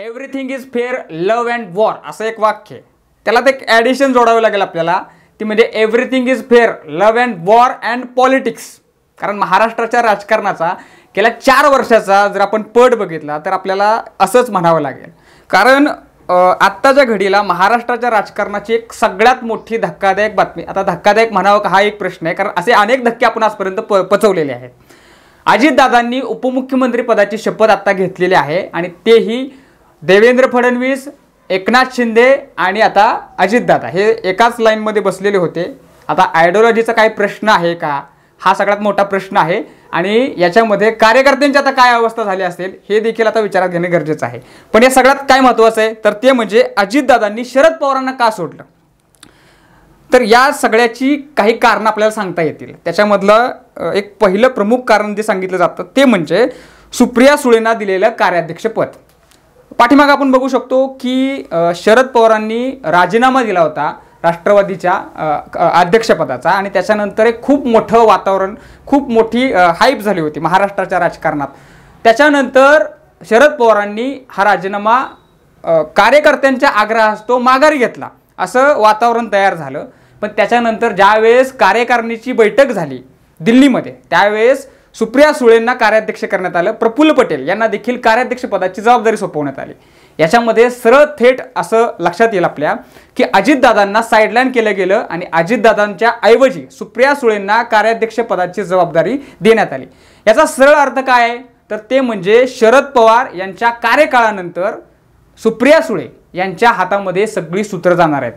everything is fair love and war असं एक वाक्य आहे त्याला ते एक ॲडिशन जोडावं लागेल आपल्याला ती म्हणजे everything is fair love and war and politics कारण महाराष्ट्राच्या राजकारणाचा गेल्या चार वर्षाचा जर आपण पट बघितला तर आपल्याला असंच म्हणावं लागेल कारण आत्ताच्या घडीला महाराष्ट्राच्या राजकारणाची एक सगळ्यात मोठी धक्कादायक बातमी आता धक्कादायक म्हणावं का हा एक प्रश्न आहे कारण असे अनेक धक्के आपण आजपर्यंत प पचवलेले आहेत अजितदादांनी उपमुख्यमंत्री पदाची शपथ आत्ता घेतलेली आहे आणि तेही देवेंद्र फडणवीस एकनाथ शिंदे आणि आता अजितदादा हे एकाच लाईनमध्ये बसलेले होते आता आयडिओलॉजीचा काही प्रश्न आहे का हा सगळ्यात मोठा प्रश्न आहे आणि याच्यामध्ये कार्यकर्त्यांची आता काय अवस्था झाली असेल हे देखील आता विचारात घेणे गरजेचं आहे पण या सगळ्यात काय महत्त्वाचं आहे तर ते म्हणजे अजितदादांनी शरद पवारांना का सोडलं तर या सगळ्याची काही कारणं आपल्याला सांगता येतील त्याच्यामधलं एक पहिलं प्रमुख कारण जे सांगितलं जातं ते म्हणजे सुप्रिया सुळेंना दिलेलं कार्याध्यक्षपद पाठीमाग आपण बघू शकतो की शरद पवारांनी राजीनामा दिला होता राष्ट्रवादीच्या अध्यक्षपदाचा आणि त्याच्यानंतर एक खूप मोठं वातावरण खूप मोठी हाईप झाली होती महाराष्ट्राच्या राजकारणात त्याच्यानंतर शरद पवारांनी हा राजीनामा कार्यकर्त्यांच्या तो माघारी घेतला असं वातावरण तयार झालं पण त्याच्यानंतर ज्यावेळेस कार्यकारिणीची बैठक झाली दिल्लीमध्ये त्यावेळेस सुप्रिया सुळेंना कार्याध्यक्ष करण्यात आलं प्रफुल्ल पटेल यांना देखील कार्याध्यक्ष पदाची जबाबदारी सोपवण्यात आली याच्यामध्ये सरळ थेट असं लक्षात येईल आपल्या की अजितदादांना साईडलाईन केलं गेलं आणि अजितदादांच्या ऐवजी सुप्रिया सुळेंना कार्याध्यक्ष पदाची जबाबदारी देण्यात आली याचा सरळ अर्थ काय आहे तर ते म्हणजे शरद पवार यांच्या कार्यकाळानंतर सुप्रिया सुळे यांच्या हातामध्ये सगळी सूत्रं जाणार आहेत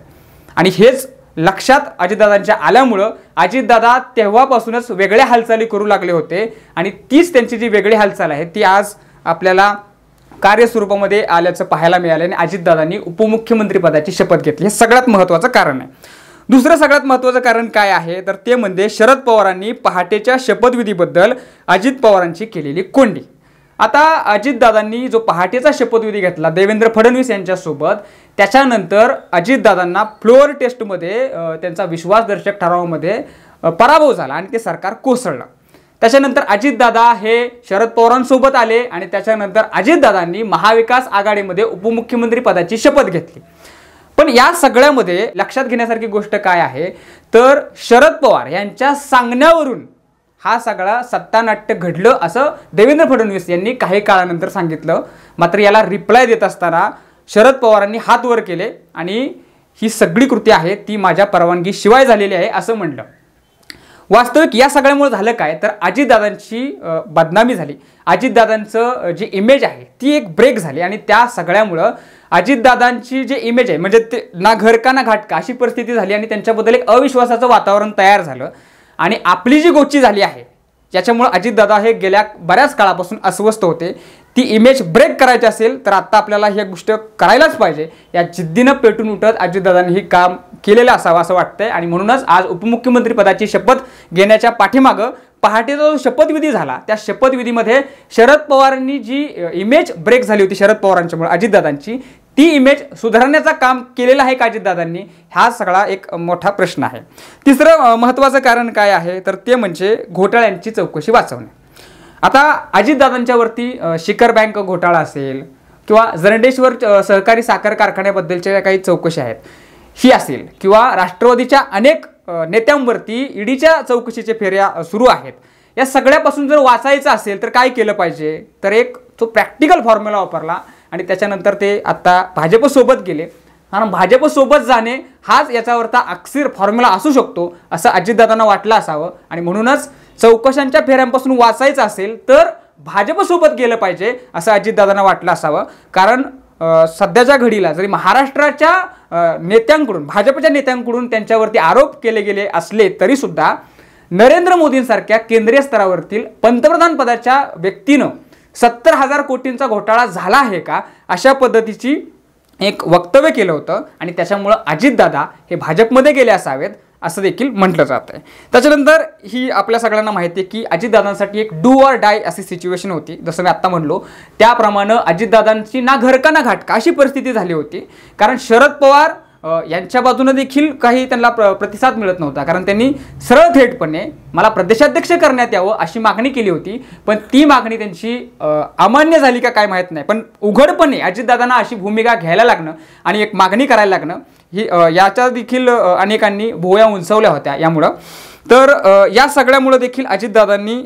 आणि हेच लक्षात अजितदादांच्या आल्यामुळं अजितदादा तेव्हापासूनच वेगळ्या हालचाली करू लागले होते आणि तीच त्यांची जी वेगळी हालचाल आहे ती आज आपल्याला कार्यस्वरूपामध्ये आल्याचं पाहायला मिळालं आणि अजितदादांनी उपमुख्यमंत्रीपदाची शपथ घेतली हे सगळ्यात महत्त्वाचं कारण आहे दुसरं सगळ्यात महत्त्वाचं कारण काय आहे तर ते म्हणजे शरद पवारांनी पहाटेच्या शपथविधीबद्दल अजित पवारांची केलेली कोंडी आता अजितदादांनी जो पहाटेचा शपथविधी घेतला देवेंद्र फडणवीस यांच्यासोबत त्याच्यानंतर अजितदादांना फ्लोअर टेस्टमध्ये त्यांचा विश्वासदर्शक ठरावामध्ये पराभव झाला आणि ते सरकार कोसळलं त्याच्यानंतर अजितदादा हे शरद पवारांसोबत आले आणि त्याच्यानंतर अजितदादांनी महाविकास आघाडीमध्ये उपमुख्यमंत्री पदाची शपथ घेतली पण या सगळ्यामध्ये लक्षात घेण्यासारखी गोष्ट काय आहे तर शरद पवार यांच्या सांगण्यावरून हा सगळा सत्तानाट्य घडलं असं देवेंद्र फडणवीस यांनी काही काळानंतर सांगितलं मात्र याला रिप्लाय देत असताना शरद पवारांनी हात वर केले आणि ही सगळी कृती आहे ती माझ्या परवानगी शिवाय झालेली आहे असं म्हणलं वास्तविक या सगळ्यामुळे झालं काय तर अजितदादांची बदनामी झाली अजितदादांचं जे इमेज आहे ती एक ब्रेक झाली आणि त्या सगळ्यामुळं अजितदादांची जे इमेज आहे म्हणजे ते ना घरका ना घाटका अशी परिस्थिती झाली आणि त्यांच्याबद्दल एक अविश्वासाचं वातावरण तयार झालं आणि आपली जी गोची झाली आहे याच्यामुळं अजितदादा हे गेल्या बऱ्याच काळापासून अस्वस्थ होते ती इमेज ब्रेक करायची असेल तर आत्ता आपल्याला ही गोष्ट करायलाच पाहिजे या जिद्दीनं पेटून उठत अजितदादांनी हे काम केलेलं असावं असं वाटतंय आणि म्हणूनच आज उपमुख्यमंत्री पदाची शपथ घेण्याच्या पाठीमागं पहाटेचा जो शपथविधी झाला त्या शपथविधीमध्ये शरद पवारांनी जी इमेज ब्रेक झाली होती शरद पवारांच्यामुळे अजितदादांची ती इमेज सुधारण्याचं काम केलेलं आहे का अजितदादांनी हा सगळा एक मोठा प्रश्न आहे तिसरं महत्त्वाचं कारण काय आहे तर ते म्हणजे घोटाळ्यांची चौकशी वाचवणे आता अजितदादांच्यावरती शिखर बँक घोटाळा असेल किंवा जरंडेश्वर सहकारी साखर कारखान्याबद्दलच्या काही चौकशी आहेत ही असेल किंवा राष्ट्रवादीच्या अनेक नेत्यांवरती ईडीच्या चौकशीचे फेऱ्या सुरू आहेत या सगळ्यापासून जर वाचायचं असेल तर काय केलं पाहिजे तर एक जो प्रॅक्टिकल फॉर्म्युला वापरला आणि त्याच्यानंतर ते आत्ता भाजपसोबत गेले कारण भाजपसोबत जाणे हाच याच्यावरचा अक्षीर फॉर्म्युला असू शकतो असं अजितदादांना वाटलं असावं आणि म्हणूनच चौकशांच्या फेऱ्यांपासून वाचायचं असेल तर भाजपसोबत गेलं पाहिजे असं अजितदादांना वाटलं असावं कारण सध्याच्या घडीला जरी महाराष्ट्राच्या नेत्यांकडून भाजपच्या नेत्यांकडून त्यांच्यावरती आरोप केले गेले असले तरीसुद्धा नरेंद्र मोदींसारख्या केंद्रीय स्तरावरतील पंतप्रधानपदाच्या व्यक्तीनं सत्तर हजार कोटींचा घोटाळा झाला आहे का अशा पद्धतीची एक वक्तव्य केलं होतं आणि त्याच्यामुळं अजितदादा हे भाजपमध्ये गेले असावेत असं देखील म्हटलं जात आहे त्याच्यानंतर ही आपल्या सगळ्यांना माहिती आहे की अजितदादांसाठी एक डू ऑर डाय अशी सिच्युएशन होती जसं मी आत्ता म्हणलो त्याप्रमाणे अजितदादांची ना घरका ना घाटका अशी परिस्थिती झाली होती कारण शरद पवार यांच्या बाजूने देखील काही त्यांना प्र प्रतिसाद मिळत नव्हता कारण त्यांनी सरळ थेटपणे मला प्रदेशाध्यक्ष करण्यात यावं अशी मागणी केली होती पण ती मागणी त्यांची अमान्य झाली का काय माहीत नाही पण उघडपणे अजितदादांना अशी भूमिका घ्यायला लागणं आणि एक मागणी करायला लागणं ही याच्या देखील अनेकांनी भोया उंचवल्या होत्या यामुळं तर या सगळ्यामुळं देखील अजितदादांनी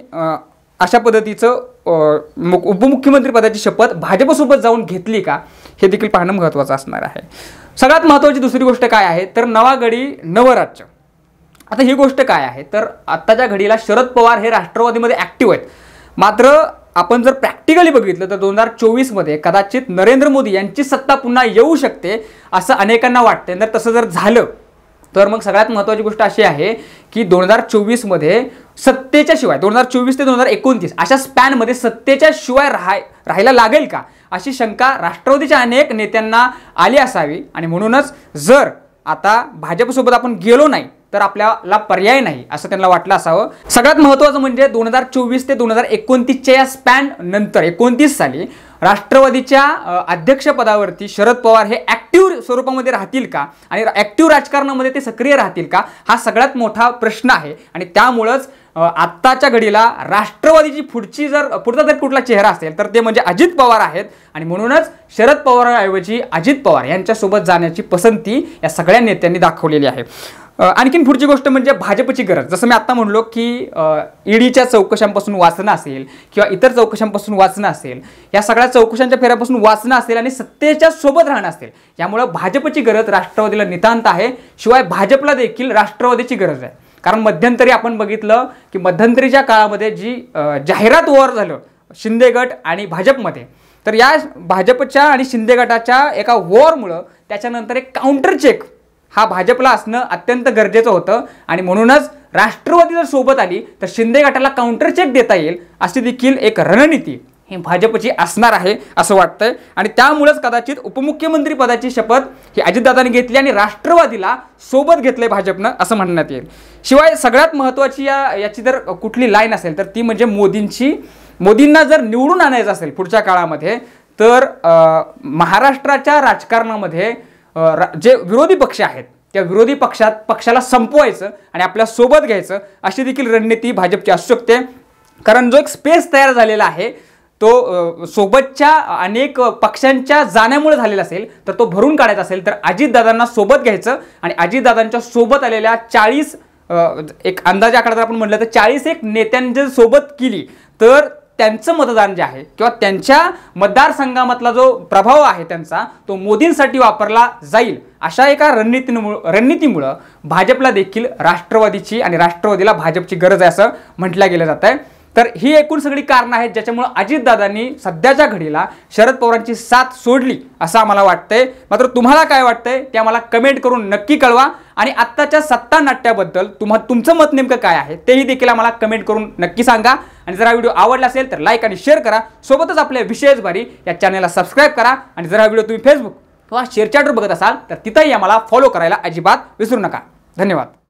अशा पद्धतीचं उपमुख्यमंत्री पदाची शपथ भाजपसोबत जाऊन घेतली का हे देखील पाहणं महत्त्वाचं असणार आहे सगळ्यात महत्त्वाची दुसरी गोष्ट काय आहे तर नवा गडी नवराज्य आता ही गोष्ट काय आहे तर आत्ताच्या घडीला शरद पवार हे राष्ट्रवादीमध्ये ॲक्टिव्ह आहेत मात्र आपण जर प्रॅक्टिकली बघितलं तर दोन हजार चोवीसमध्ये कदाचित नरेंद्र मोदी यांची सत्ता पुन्हा येऊ शकते असं अनेकांना वाटते तर तसं जर झालं तर मग सगळ्यात महत्त्वाची गोष्ट अशी आहे की दोन हजार चोवीसमध्ये सत्तेच्या शिवाय दोन हजार चोवीस ते दोन हजार एकोणतीस अशा स्पॅनमध्ये सत्तेच्या शिवाय राहाय राहायला लागेल का अशी शंका राष्ट्रवादीच्या अनेक नेत्यांना आली असावी आणि म्हणूनच जर आता भाजपसोबत आपण गेलो नाही तर आपल्याला पर्याय नाही असं त्यांना वाटलं असावं सगळ्यात महत्त्वाचं म्हणजे दोन हजार चोवीस ते दोन हजार एकोणतीसच्या या स्पॅन नंतर एकोणतीस साली राष्ट्रवादीच्या अध्यक्षपदावरती शरद पवार हे ॲक्टिव्ह स्वरूपामध्ये राहतील का आणि ॲक्टिव्ह राजकारणामध्ये ते सक्रिय राहतील का हा सगळ्यात मोठा प्रश्न आहे आणि त्यामुळंच आत्ताच्या घडीला राष्ट्रवादीची पुढची जर पुढचा जर कुठला चेहरा असेल तर ते म्हणजे अजित पवार आहेत आणि म्हणूनच शरद पवारांऐवजी अजित पवार यांच्यासोबत जाण्याची पसंती या सगळ्या नेत्यांनी दाखवलेली आहे आणखीन पुढची गोष्ट म्हणजे भाजपची गरज जसं मी आत्ता म्हणलो की ईडीच्या चौकशांपासून वाचणं असेल किंवा इतर चौकशांपासून वाचणं असेल या सगळ्या चौकशांच्या फेऱ्यापासून वाचणं असेल आणि सत्तेच्या सोबत राहणं असेल यामुळं भाजपची गरज राष्ट्रवादीला नितांत आहे शिवाय भाजपला देखील राष्ट्रवादीची गरज आहे कारण मध्यंतरी आपण बघितलं की मध्यंतरीच्या काळामध्ये जी जाहिरात वर झालं शिंदे गट आणि भाजपमध्ये तर या भाजपच्या आणि शिंदे गटाच्या एका वॉरमुळं त्याच्यानंतर एक काउंटर चेक हा भाजपला असणं अत्यंत गरजेचं होतं आणि म्हणूनच राष्ट्रवादी जर सोबत आली तर शिंदे गटाला काउंटर चेक देता येईल अशी देखील एक रणनीती हे भाजपची असणार आहे असं वाटतंय आणि त्यामुळेच कदाचित उपमुख्यमंत्री पदाची शपथ ही अजितदादांनी घेतली आणि राष्ट्रवादीला सोबत घेतलंय भाजपनं असं म्हणण्यात येईल शिवाय सगळ्यात महत्त्वाची या याची जर कुठली लाईन असेल तर ती म्हणजे मोदींची मोदींना जर निवडून आणायचं असेल पुढच्या काळामध्ये तर महाराष्ट्राच्या राजकारणामध्ये जे विरोधी पक्ष आहेत त्या विरोधी पक्षात पक्षाला संपवायचं आणि आपल्या सोबत घ्यायचं अशी देखील रणनीती भाजपची असू शकते कारण जो एक स्पेस तयार झालेला आहे तो सोबतच्या अनेक पक्षांच्या जाण्यामुळे झालेला असेल तर तो भरून काढायचा असेल तर अजितदादांना सोबत घ्यायचं आणि अजितदादांच्या सोबत आलेल्या चाळीस एक अंदाजे आकडा जर आपण म्हटलं तर चाळीस एक नेत्यांच्या सोबत केली तर त्यांचं मतदान जे आहे किंवा त्यांच्या मतदारसंघामधला जो प्रभाव आहे त्यांचा तो मोदींसाठी वापरला जाईल अशा एका रणनीतीमुळं रणनीतीमुळं भाजपला देखील राष्ट्रवादीची आणि राष्ट्रवादीला भाजपची गरज आहे असं म्हटलं गेलं जात आहे तर ही एकूण सगळी कारणं आहेत ज्याच्यामुळं अजितदादांनी सध्याच्या घडीला शरद पवारांची साथ सोडली असं आम्हाला वाटतंय मात्र तुम्हाला काय वाटतंय ते आम्हाला कमेंट करून नक्की कळवा आणि आत्ताच्या सत्ता नाट्याबद्दल तुम्हा तुमचं मत नेमकं काय आहे तेही देखील आम्हाला कमेंट करून नक्की सांगा आणि जर हा व्हिडिओ आवडला असेल तर लाईक आणि शेअर करा सोबतच आपल्या विशेष भारी या चॅनलला सबस्क्राईब करा आणि जर हा व्हिडिओ तुम्ही फेसबुक किंवा शेअरचॅटवर बघत असाल तर तिथंही आम्हाला फॉलो करायला अजिबात विसरू नका धन्यवाद